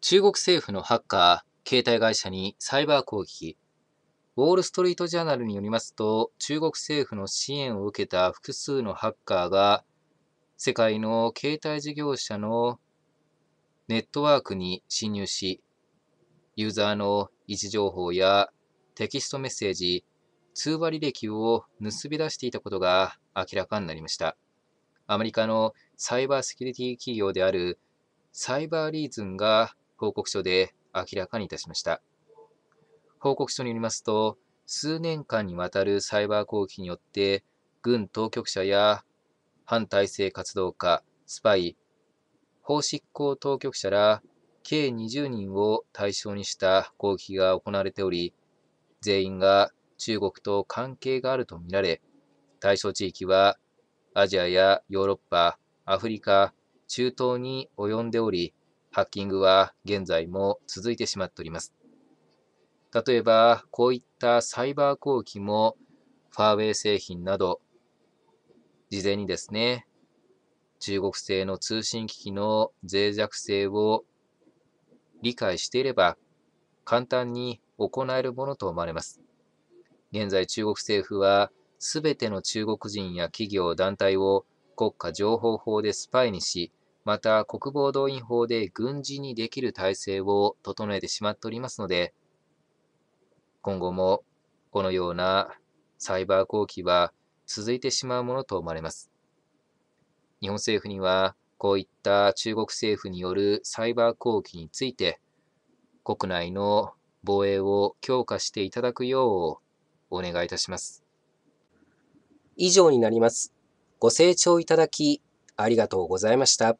中国政府のハッカー、携帯会社にサイバー攻撃。ウォール・ストリート・ジャーナルによりますと、中国政府の支援を受けた複数のハッカーが、世界の携帯事業者のネットワークに侵入し、ユーザーの位置情報やテキストメッセージ、通話履歴を盗み出していたことが明らかになりました。アメリカのサイバーセキュリティ企業であるサイバーリーズンが報告書で明らかにいたしました。報告書によりますと、数年間にわたるサイバー攻撃によって、軍当局者や反体制活動家、スパイ、法執行当局者ら計20人を対象にした攻撃が行われており、全員が中国と関係があるとみられ、対象地域はアジアやヨーロッパ、アフリカ、中東に及んでおり、ハッキングは現在も続いてしまっております。例えば、こういったサイバー攻撃も、ファーウェイ製品など、事前にですね、中国製の通信機器の脆弱性を理解していれば、簡単に行えるものと思われます。現在、中国政府は、すべての中国人や企業、団体を国家情報法でスパイにし、また、国防動員法で軍事にできる体制を整えてしまっておりますので、今後もこのようなサイバー攻撃は続いてしまうものと思われます。日本政府には、こういった中国政府によるサイバー攻撃について、国内の防衛を強化していただくようお願いいたします。以上になります。ご清聴いただき、ありがとうございました。